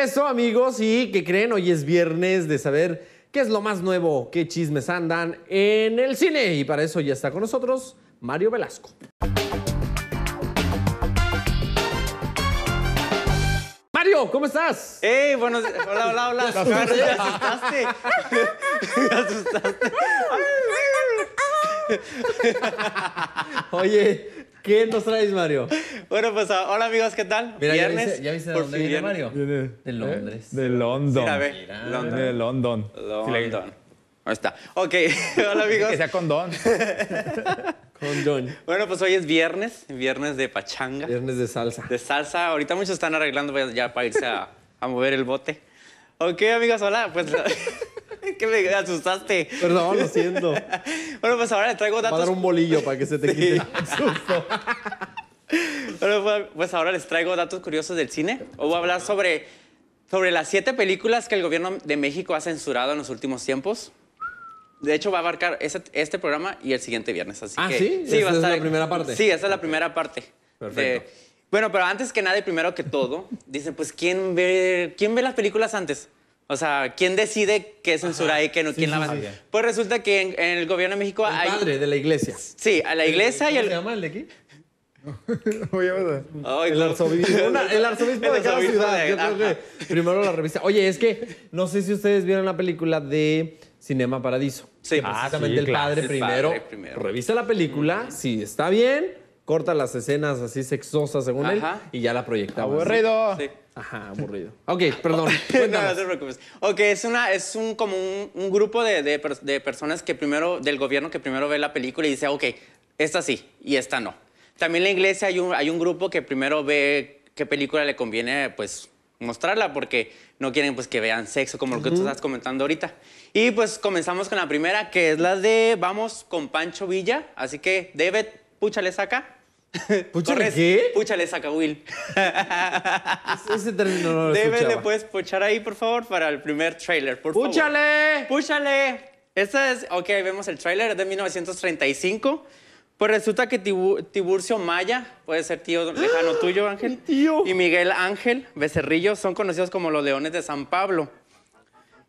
Eso amigos, y que creen, hoy es viernes de saber qué es lo más nuevo, qué chismes andan en el cine. Y para eso ya está con nosotros Mario Velasco. Mario, ¿cómo estás? ¡Ey! Buenos Hola, hola, hola. asustaste. Oye, ¿Qué nos traes, Mario? Bueno, pues ah, hola amigos, ¿qué tal? Viernes. ¿Ya viste, ya viste viene Mario? ¿eh? De Londres. De London. Mira, a London. De London. London. Ahí está. Ok, hola amigos. Que sea con Don. con Don. Bueno, pues hoy es viernes, viernes de pachanga. Viernes de salsa. De salsa. Ahorita muchos están arreglando pues, ya para irse a, a mover el bote. Ok, amigos, hola. Pues que me asustaste. Perdón, lo siento. bueno, pues ahora les traigo datos. Va a dar un bolillo para que se te quite el susto. bueno, pues, pues ahora les traigo datos curiosos del cine. O voy a hablar sobre, sobre las siete películas que el gobierno de México ha censurado en los últimos tiempos. De hecho, va a abarcar este, programa y el siguiente viernes. Así ah, que, sí, sí esa va es la primera parte. Sí, esa es la primera parte. Perfecto. bueno, pero antes que nada y primero que todo, dicen, pues, ¿quién ve, ¿quién ve las películas antes? O sea, ¿quién decide qué censura hay y qué no? ¿Quién la va a hacer. Pues resulta que en, el gobierno de México el padre de la iglesia. Sí, a la iglesia y al... ¿Se llama el de aquí? Oye, el, arzobispo, el arzobispo de cada ciudad. Yo creo que primero la revista. Oye, es que no sé si ustedes vieron la película de Cinema Paradiso. Sí, exactamente. Ah, el, padre, primero, Revisa la película. Si está bien, corta las escenas así sexosas según él y ya la proyectaba. Aburrido. Sí. Ajá, aburrido. Ok, perdón. no, no te preocupes. Ok, es, una, es un, como un, grupo de, personas que primero, del gobierno que primero ve la película y dice, ok, esta sí y esta no. También en la iglesia hay un, hay un grupo que primero ve qué película le conviene, pues mostrarla porque no quieren pues que vean sexo como lo que tú estás comentando ahorita. Y pues comenzamos con la primera que es la de Vamos con Pancho Villa, así que David, púchale saca ¿Púchale qué? Púchale Will. Ese término no lo Puedes puchar ahí, por favor, para el primer tráiler, por ¡Púchale! favor. ¡Púchale! ¡Púchale! Esta es, ok, vemos el tráiler, es de 1935. Pues resulta que Tiburcio Maya, puede ser tío lejano ¡Ah! tuyo, Ángel. Tío. Y Miguel Ángel Becerrillo son conocidos como los leones de San Pablo.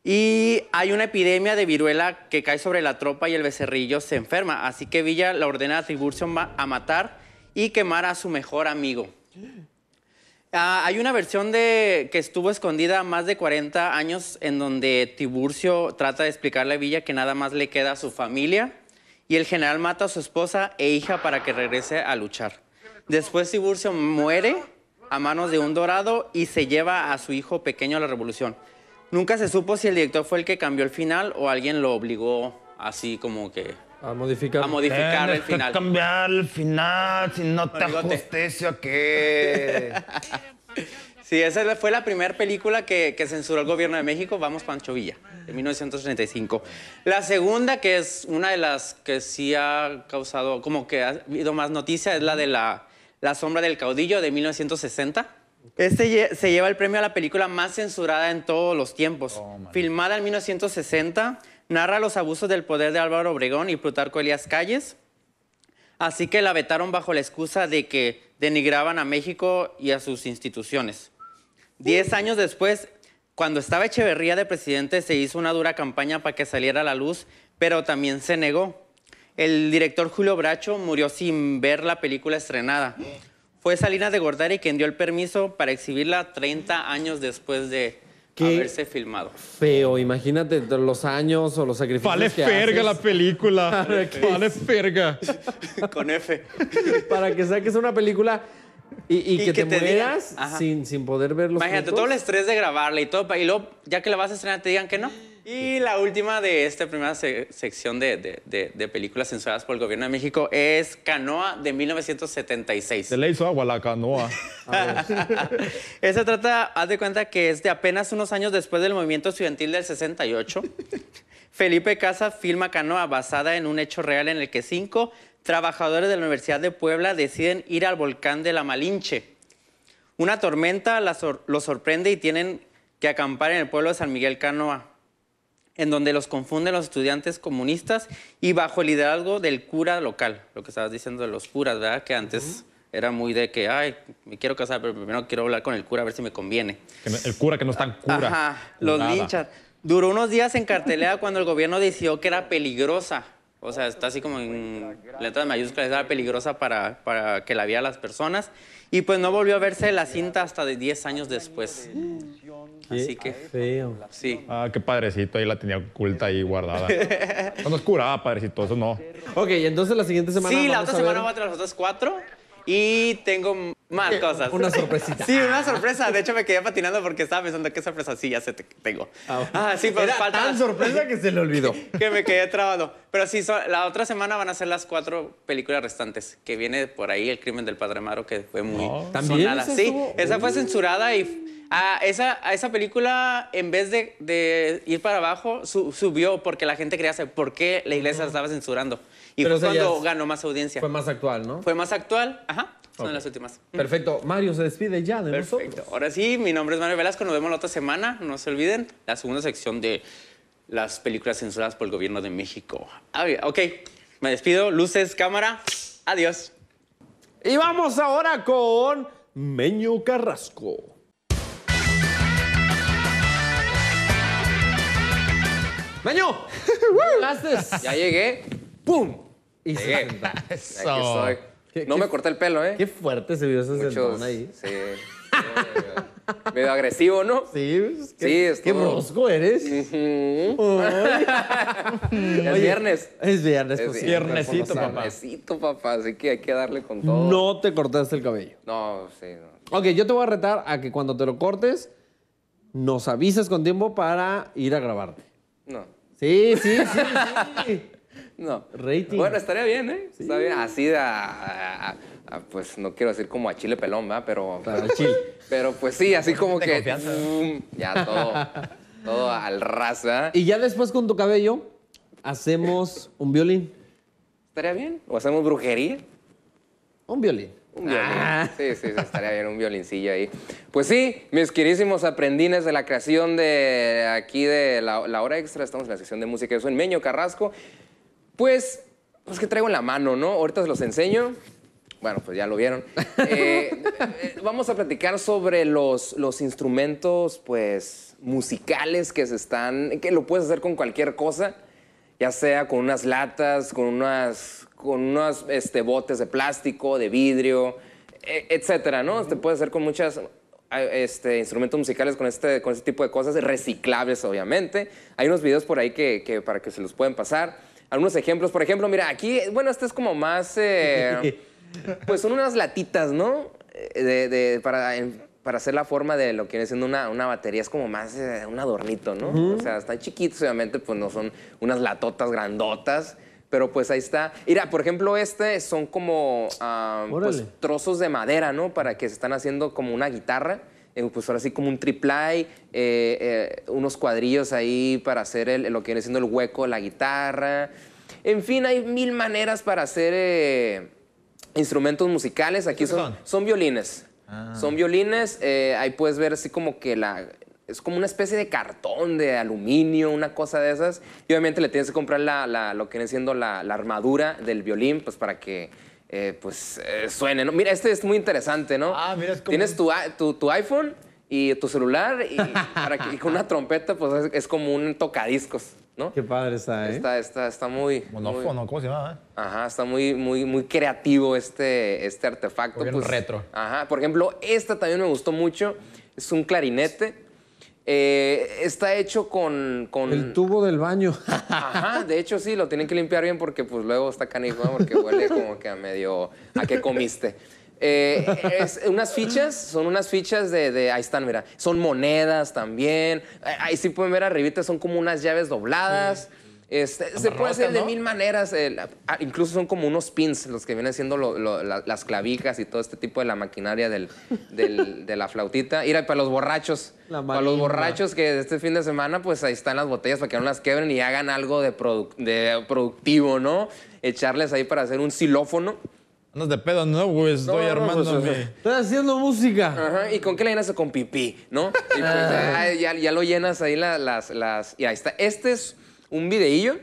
Y hay una epidemia de viruela que cae sobre la tropa y el becerrillo se enferma. Así que Villa la ordena a Tiburcio a matar y quemar a su mejor amigo. Ah, hay una versión de que estuvo escondida más de 40 años en donde Tiburcio trata de explicarle a Villa que nada más le queda a su familia y el general mata a su esposa e hija para que regrese a luchar. Después Tiburcio muere a manos de un dorado y se lleva a su hijo pequeño a la revolución. Nunca se supo si el director fue el que cambió el final o alguien lo obligó así como que a modificar. A modificar el final. A cambiar el final si no te a qué. sí, esa fue la primera película que, censuró el gobierno de México, Vamos Pancho Villa, de 1935. La segunda, que es una de las que sí ha causado, como que ha habido más noticia, es la de la, la sombra del caudillo de 1960. Este se lleva el premio a la película más censurada en todos los tiempos. Oh, Filmada en 1960, narra los abusos del poder de Álvaro Obregón y Plutarco Elías Calles. Así que la vetaron bajo la excusa de que denigraban a México y a sus instituciones. Diez años después, cuando estaba Echeverría de presidente, se hizo una dura campaña para que saliera a la luz, pero también se negó. El director Julio Bracho murió sin ver la película estrenada. Fue Salinas de Gordari quien dio el permiso para exhibirla 30 años después de, haberse filmado. Feo, imagínate los años o los sacrificios. Vale que la película. Vale ferga. Con F. Para que saques una película y, que, te, mueras sin, poder ver los Imagínate todo el estrés de grabarla y todo. Y luego, ya que la vas a estrenar, te digan que no. Y la última de esta primera sección de, películas censuradas por el gobierno de México es Canoa de 1976. Se le hizo agua a la canoa. Esa trata, haz de cuenta que es de apenas unos años después del movimiento estudiantil del 68. Felipe Casa filma Canoa basada en un hecho real en el que cinco trabajadores de la Universidad de Puebla deciden ir al volcán de la Malinche. Una tormenta los sorprende y tienen que acampar en el pueblo de San Miguel Canoa en donde los confunden los estudiantes comunistas y bajo el liderazgo del cura local, lo que estabas diciendo de los curas, ¿verdad? Que antes era muy de que, ay, me quiero casar, pero primero quiero hablar con el cura a ver si me conviene. El cura que no es tan cura. Ajá, los linchas. Duró unos días en cartelera cuando el gobierno decidió que era peligrosa o sea, está así como en letras mayúsculas, era peligrosa para, que la viera las personas. Y pues no volvió a verse la cinta hasta de 10 años después. así que feo. Sí. Ah, qué padrecito, ahí la tenía oculta y guardada. No es curaba, padrecito, eso no. Ok, entonces la siguiente semana. Sí, la otra semana va a traer las otras cuatro. Y tengo más eh, cosas. Una sorpresita. Sí, una sorpresa. De hecho, me quedé patinando porque estaba pensando qué sorpresa sí ya se tengo. Ah, ah, sí, pues Era tan sorpresa que se le olvidó. que me quedé trabado. Pero sí, la otra semana van a ser las cuatro películas restantes, que viene por ahí El crimen del padre Amaro, que fue muy oh. sonada. sí, esa fue uh. censurada y a ah, esa, a esa película, en vez de, ir para abajo, subió porque la gente quería saber por qué la iglesia estaba censurando. Y fue cuando ganó más audiencia. Fue más actual, ¿no? Fue más actual, ajá. Son las últimas. Perfecto. Mario se despide ya de Perfecto. Ahora sí, mi nombre es Mario Velasco. Nos vemos la otra semana. No se olviden. La segunda sección de las películas censuradas por el gobierno de México. Ah, ok. Me despido. Luces, cámara. Adiós. Y vamos ahora con Meño Carrasco. Meño, ya llegué. ¡Pum! Y no me corté el pelo, ¿eh? Qué fuerte se vio ese sentón ahí. Sí. medio agresivo, ¿no? Sí, pues, es que, sí, qué rosco eres. es viernes. Es viernes, es pues, viernesito, papá. Viernesito, papá, así que hay que darle con todo. No te cortaste el cabello. No, sí, no. Ok, yo te voy a retar a que cuando te lo cortes, nos avises con tiempo para ir a grabarte. No. Sí, sí, sí. sí. No. Bueno, estaría bien, ¿eh? Está bien. Así de pues no quiero decir como a Chile Pelón, ¿verdad? Pero. pero, Chile. pero pues sí, así como que. Mm, ya todo. todo al raza. Y ya después con tu cabello, hacemos un violín. ¿Estaría bien? ¿O hacemos brujería? Un violín. Un violín. Ah. Sí, sí, estaría bien un violincillo ahí. Pues sí, mis queridísimos aprendines de la creación de aquí de la, hora extra, estamos en la sección de música. de soy Meño Carrasco. Pues, pues que traigo en la mano, ¿no? Ahorita se los enseño. Bueno, pues ya lo vieron. Eh, eh, vamos a platicar sobre los, los instrumentos, pues, musicales que se están, que lo puedes hacer con cualquier cosa, ya sea con unas latas, con unas, con unos este, botes de plástico, de vidrio, e, etcétera, ¿no? Te puedes hacer con muchas este, instrumentos musicales con este, con este tipo de cosas, reciclables, obviamente. Hay unos videos por ahí que, para que se los pueden pasar algunos ejemplos. Por ejemplo, mira, aquí, bueno, este es como más. Eh, pues son unas latitas, ¿no? Eh, de, para, hacer la forma de lo que viene siendo una, batería. Es como más eh, un adornito, ¿no? O sea, están chiquitos, obviamente, pues no son unas latotas grandotas. Pero pues ahí está. Mira, por ejemplo, este son como ah, pues, trozos de madera, ¿no? Para que se están haciendo como una guitarra pues ahora sí como un triplay, eh, eh, unos cuadrillos ahí para hacer lo que viene siendo el hueco la guitarra. En fin, hay mil maneras para hacer eh, instrumentos musicales. Aquí son, son violines. Ah. Son violines, ahí puedes ver así como que la, es como una especie de cartón de aluminio, una cosa de esas. Y obviamente le tienes que comprar lo que viene siendo la, armadura del violín, pues para que eh, pues eh, suene, Mira, este es muy interesante, ¿no? Ah, mira, es Tienes tu, iPhone y tu celular y, con una trompeta, pues es, como un tocadiscos, ¿no? Qué padre está, ¿eh? Está, muy... Monófono, ¿cómo se llama? Ajá, está muy, muy, muy creativo este, este artefacto. pues, retro. Ajá, por ejemplo, esta también me gustó mucho. Es un clarinete eh, está hecho con, El tubo del baño. Ajá, de hecho sí, lo tienen que limpiar bien porque pues luego está canijo, porque huele como que a medio... a que comiste. Eh, unas fichas, son unas fichas de, Ahí están, mira. Son monedas también. Eh, ahí sí pueden ver arribita, son como unas llaves dobladas. Este, se puede hacer de mil maneras. Ah, incluso son como unos pins los que vienen siendo las clavijas y todo este tipo de la maquinaria de la flautita. Ir para los borrachos. para los borrachos que este fin de semana, pues ahí están las botellas para que no las quebren y hagan algo de, productivo, ¿no? Echarles ahí para hacer un xilófono. Andas de pedo, no, güey. Estoy pues, haciendo música. Ajá. ¿Y con qué le llenas? Con pipí, ¿no? Pues, ah. ya, lo llenas ahí las. Y ahí está. Este es un videillo.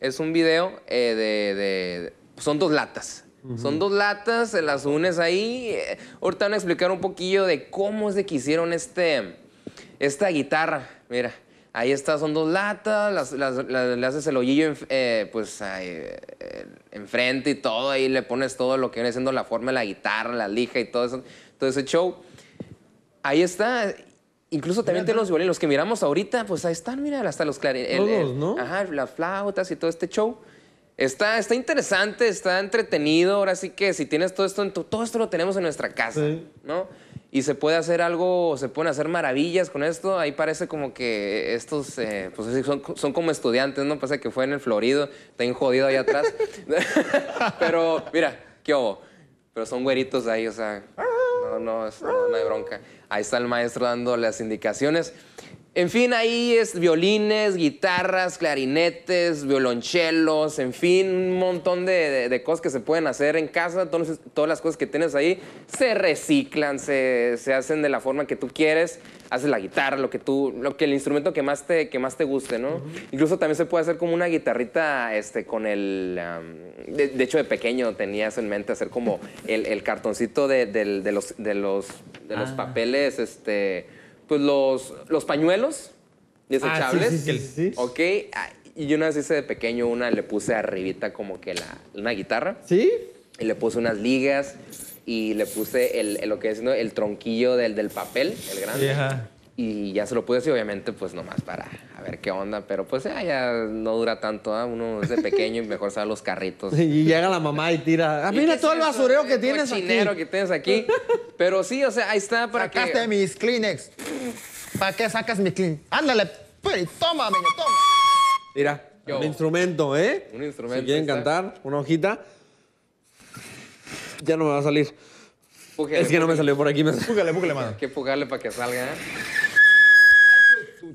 Es un video eh, de, Son dos latas. Son dos latas, se las unes ahí. Eh, ahorita van a explicar un poquillo de cómo es de que hicieron este, esta guitarra. Mira, ahí está, son dos latas, las, le haces el hoyillo en, eh, pues enfrente y todo, ahí le pones todo lo que viene siendo la forma de la guitarra, la lija y todo eso, todo ese show. Ahí está, Incluso también mira, los violines, los que miramos ahorita, pues ahí están, mira, hasta los clarinetes. Todos, ¿no? Ajá, las flautas y todo este show. Está, está interesante, está entretenido. Ahora sí que si tienes todo esto, en tu, todo esto lo tenemos en nuestra casa, ¿no? Y se puede hacer algo, se pueden hacer maravillas con esto. Ahí parece como que estos, eh, pues son, son, como estudiantes, ¿no? Pasa que fue en el Florido, está bien jodido ahí atrás. Pero mira, qué obo. Pero son güeritos ahí, o sea no, no, no, hay bronca. Ahí está el maestro dando las indicaciones. En fin, ahí es violines, guitarras, clarinetes, violonchelos, en fin, un montón de, cosas que se pueden hacer en casa. todas las cosas que tienes ahí se reciclan, se, hacen de la forma que tú quieres. Haces la guitarra, lo que tú, lo que el instrumento que más te, que más te guste, ¿no? Incluso también se puede hacer como una guitarrita este, con el. de, hecho, de pequeño tenías en mente hacer como el, cartoncito de, los, de los, de los ah. papeles, este pues los, los pañuelos desechables. Ah, sí, sí, ok. Ah, y yo una vez hice de pequeño una, le puse arribita como que la, una guitarra. ¿Sí? Y le puse unas ligas y le puse el, lo que es el tronquillo del, del papel, el grande y ya se lo pude decir, obviamente, pues nomás para a ver qué onda, pero pues ya, no dura tanto, ¿ah? uno es de pequeño y mejor sabe los carritos. Y llega la mamá y tira, ah, mira todo el basureo que tienes aquí. que tienes aquí. Pero sí, o sea, ahí está para Sacaste mis Kleenex. ¿Para qué sacas mi Kleenex? Ándale, pues, toma, toma. Mira, un instrumento, ¿eh? Un instrumento. Si quieren cantar, una hojita. Ya no me va a salir. es que no me salió por aquí. Me... púgale, púgale, mano. Hay que para que salga, ¿eh?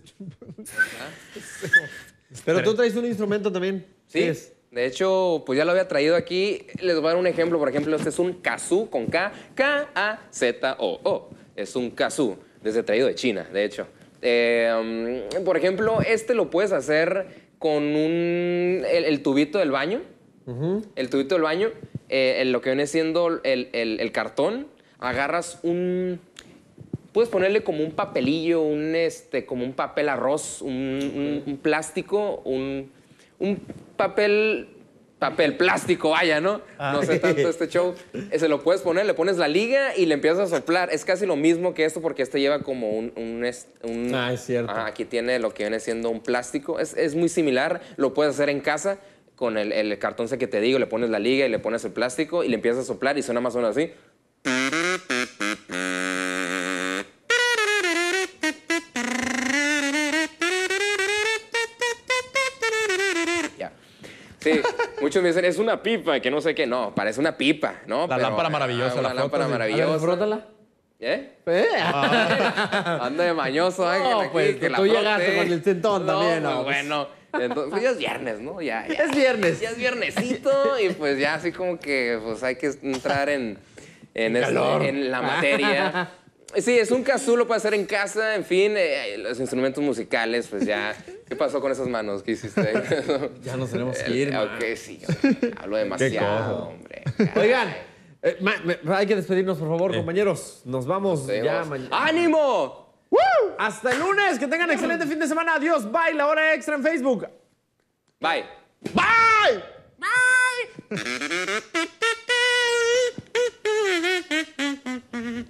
Pero tú traes un instrumento también. Sí. De hecho, pues ya lo había traído aquí. Les voy a dar un ejemplo. Por ejemplo, este es un kazoo con K. K-A-Z-O-O. Es un kazoo. Desde traído de China, de hecho. Eh, por ejemplo, este lo puedes hacer con un, el, tubito del baño. El tubito del baño. Eh, lo que viene siendo el cartón. Agarras un, puedes ponerle como un papelillo, un este, como un papel arroz, un, plástico, un, papel, papel plástico, vaya, ¿no? Ah. No sé tanto este show. Se lo puedes poner, le pones la liga y le empiezas a soplar. Es casi lo mismo que esto porque este lleva como un... ah, es cierto. Ah, aquí tiene lo que viene siendo un plástico. Es, es muy similar, lo puedes hacer en casa con el, el cartón que te digo, le pones la liga y le pones el plástico y le empiezas a soplar y suena más o menos así. me dicen, es una pipa, que no sé qué. No, parece una pipa, ¿no? La lámpara maravillosa. la lámpara maravillosa. frótala. ¿Eh? ¿Eh? Anda de mañoso, ¿eh? No, pues, que tú llegaste con el centón también. No, pues, bueno. Entonces, pues, ya es viernes, ¿no? Ya, Es viernes. Ya es viernesito y pues ya así como que pues hay que entrar en, en este, la materia. Sí, es un casulo, para hacer en casa, en fin, eh, los instrumentos musicales, pues ya. ¿Qué pasó con esas manos que hiciste? ya nos tenemos que ir. Ok, sí. Hablo demasiado, hombre. Oigan. Eh, hay que despedirnos, por favor, compañeros. Nos vamos ya mañana. ¡Ánimo! Hasta el lunes. Que tengan excelente fin de semana. Adiós. Bye. La hora extra en Facebook. Bye. Bye. Bye.